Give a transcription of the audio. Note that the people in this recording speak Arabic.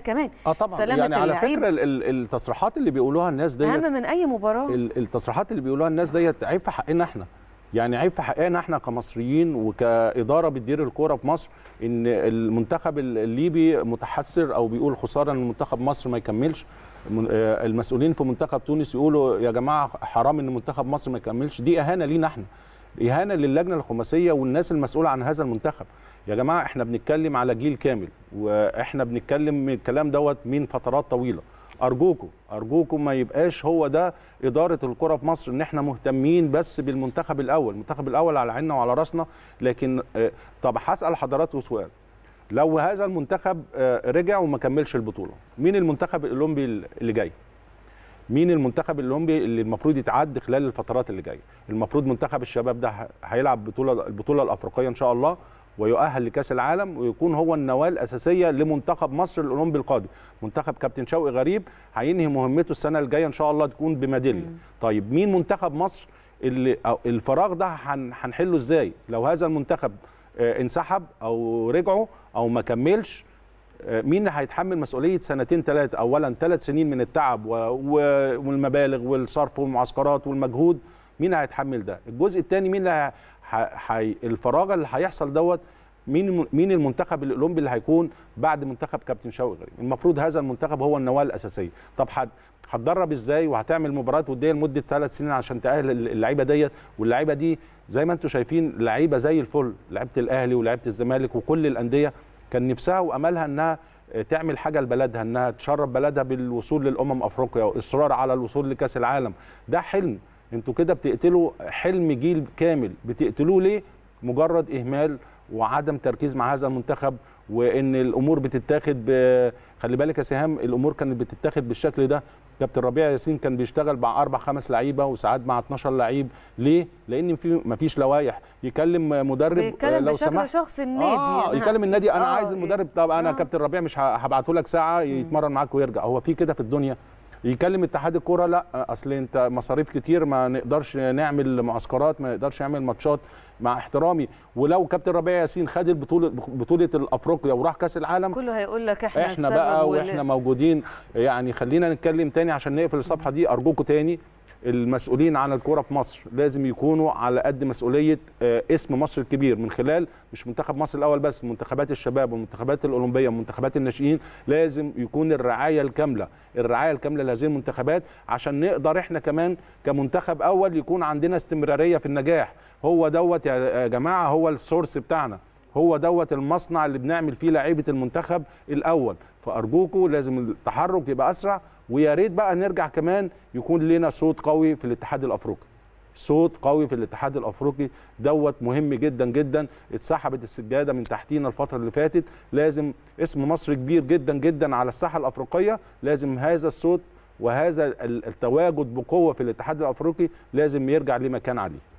كمان اه طبعا سلامة يعني على فكره التصريحات اللي بيقولوها الناس ديت اهم من اي مباراه التصريحات اللي بيقولوها الناس ديت عيب في حقنا احنا يعني عيب في حقنا احنا كمصريين وكاداره بتدير الكوره في مصر ان المنتخب الليبي متحسر او بيقول خساره ان منتخب مصر ما يكملش آه، المسؤولين في منتخب تونس يقولوا يا جماعه حرام ان منتخب مصر ما يكملش دي اهانه لينا احنا اهانه للجنه الخماسيه والناس المسؤوله عن هذا المنتخب يا جماعه احنا بنتكلم على جيل كامل واحنا بنتكلم الكلام دوت من فترات طويله ارجوكم ارجوكم ما يبقاش هو ده اداره الكره في مصر ان احنا مهتمين بس بالمنتخب الاول المنتخب الاول على عيننا وعلى راسنا لكن آه، طب هسال حضراتكم سؤال لو هذا المنتخب آه، رجع وما كملش البطوله مين المنتخب الاولمبي اللي جاي مين المنتخب اللي اللي المفروض يتعد خلال الفترات اللي جايه المفروض منتخب الشباب ده هيلعب بطوله البطوله الافريقيه ان شاء الله ويؤهل لكاس العالم ويكون هو النواه الاساسيه لمنتخب مصر الاولمبي القادم منتخب كابتن شوقي غريب هينهي مهمته السنه الجايه ان شاء الله تكون بميداليه طيب مين منتخب مصر اللي الفراغ ده هنحله ازاي لو هذا المنتخب آه، انسحب او رجعوا او ما كملش آه، مين اللي هيتحمل مسؤوليه سنتين ثلاثه اولا ثلاث سنين من التعب والمبالغ والصرف والمعسكرات والمجهود مين اللي هيتحمل ده الجزء الثاني مين اللي الفراغ اللي هيحصل دوت مين مين المنتخب الاولمبي اللي هيكون بعد منتخب كابتن شوقي غريب المفروض هذا المنتخب هو النواه الاساسيه طب حد هتدرب ازاي وهتعمل مباريات وديه لمده ثلاث سنين عشان تاهل اللعيبه ديت واللعيبه دي زي ما انتم شايفين لعيبه زي الفل لعيبه الاهلي ولعيبه الزمالك وكل الانديه كان نفسها واملها انها تعمل حاجه لبلدها انها تشرب بلدها بالوصول للامم افريقيا واصرار على الوصول لكاس العالم ده حلم انتوا كده بتقتلوا حلم جيل كامل بتقتلوه ليه مجرد اهمال وعدم تركيز مع هذا المنتخب وان الامور بتتاخد ب... خلي بالك يا سهام الامور كانت بتتاخد بالشكل ده كابتن ربيع ياسين كان بيشتغل مع اربع خمس لعيبه وساعات مع 12 لعيب ليه لان في مفيش لوائح يكلم مدرب بيتكلم لو سمحت شخص النادي آه يكلم النادي انا آه عايز المدرب طب انا آه كابتن ربيع مش هبعته لك ساعه يتمرن معاك ويرجع هو في كده في الدنيا يكلم اتحاد الكوره لا اصل انت مصاريف كتير ما نقدرش نعمل معسكرات ما نقدرش نعمل ماتشات مع احترامي ولو كابتن ربيع ياسين خد البطوله بطوله الافريقيا وراح كاس العالم كله هيقول لك احنا احنا بقى واحنا موجودين يعني خلينا نتكلم تاني عشان نقفل الصفحه دي ارجوكم تاني المسؤولين عن الكوره في مصر لازم يكونوا على قد مسؤوليه آه، اسم مصر الكبير من خلال مش منتخب مصر الاول بس منتخبات الشباب والمنتخبات الاولمبيه ومنتخبات الناشئين لازم يكون الرعايه الكامله الرعايه الكامله لهذه المنتخبات عشان نقدر احنا كمان كمنتخب اول يكون عندنا استمراريه في النجاح هو دوت يا آه، جماعه هو السورس بتاعنا هو دوت المصنع اللي بنعمل فيه لعيبه المنتخب الاول فارجوكم لازم التحرك يبقى اسرع ويا ريت بقى نرجع كمان يكون لنا صوت قوي في الاتحاد الافريقي صوت قوي في الاتحاد الافريقي دوت مهم جدا جدا اتسحبت السجاده من تحتينا الفتره اللي فاتت لازم اسم مصر كبير جدا جدا على الساحه الافريقيه لازم هذا الصوت وهذا التواجد بقوه في الاتحاد الافريقي لازم يرجع لمكان عليه